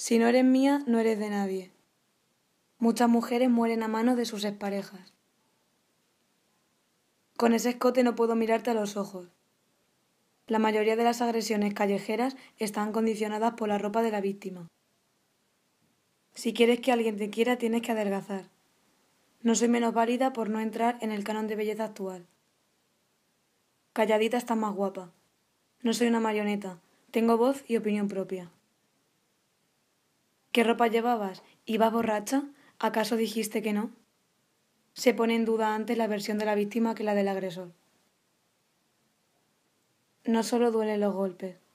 Si no eres mía, no eres de nadie. Muchas mujeres mueren a manos de sus exparejas. Con ese escote no puedo mirarte a los ojos. La mayoría de las agresiones callejeras están condicionadas por la ropa de la víctima. Si quieres que alguien te quiera, tienes que adelgazar. No soy menos válida por no entrar en el canon de belleza actual. Calladita está más guapa. No soy una marioneta. Tengo voz y opinión propia. ¿Qué ropa llevabas? ¿Ibas borracha? ¿Acaso dijiste que no? Se pone en duda antes la versión de la víctima que la del agresor. No solo duelen los golpes,